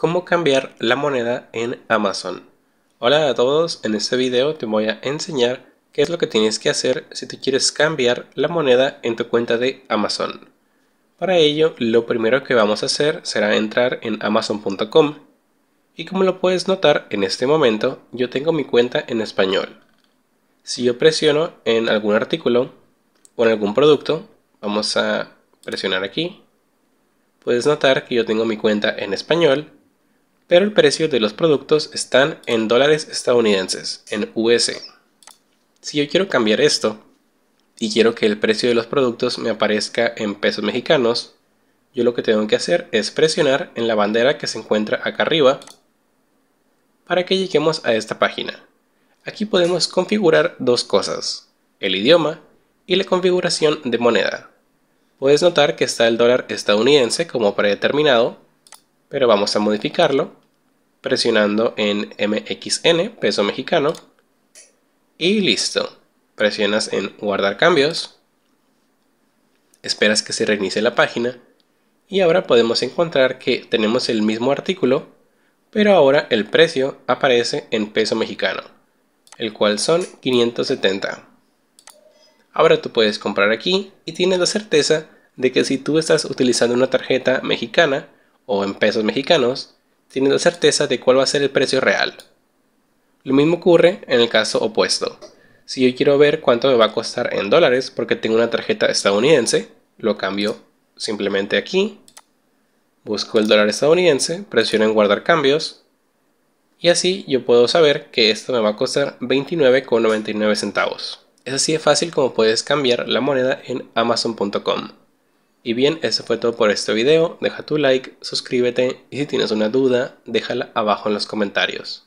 cómo cambiar la moneda en Amazon. Hola a todos, en este video te voy a enseñar qué es lo que tienes que hacer si te quieres cambiar la moneda en tu cuenta de Amazon. Para ello, lo primero que vamos a hacer será entrar en amazon.com y como lo puedes notar en este momento, yo tengo mi cuenta en español. Si yo presiono en algún artículo o en algún producto, vamos a presionar aquí, puedes notar que yo tengo mi cuenta en español pero el precio de los productos están en dólares estadounidenses, en US. Si yo quiero cambiar esto y quiero que el precio de los productos me aparezca en pesos mexicanos, yo lo que tengo que hacer es presionar en la bandera que se encuentra acá arriba para que lleguemos a esta página. Aquí podemos configurar dos cosas, el idioma y la configuración de moneda. Puedes notar que está el dólar estadounidense como predeterminado, pero vamos a modificarlo presionando en MXN, peso mexicano, y listo. Presionas en guardar cambios, esperas que se reinicie la página y ahora podemos encontrar que tenemos el mismo artículo, pero ahora el precio aparece en peso mexicano, el cual son 570. Ahora tú puedes comprar aquí y tienes la certeza de que si tú estás utilizando una tarjeta mexicana o en pesos mexicanos, teniendo certeza de cuál va a ser el precio real. Lo mismo ocurre en el caso opuesto. Si yo quiero ver cuánto me va a costar en dólares porque tengo una tarjeta estadounidense, lo cambio simplemente aquí, busco el dólar estadounidense, presiono en guardar cambios y así yo puedo saber que esto me va a costar 29,99 centavos. Es así de fácil como puedes cambiar la moneda en amazon.com. Y bien, eso fue todo por este video, deja tu like, suscríbete y si tienes una duda, déjala abajo en los comentarios.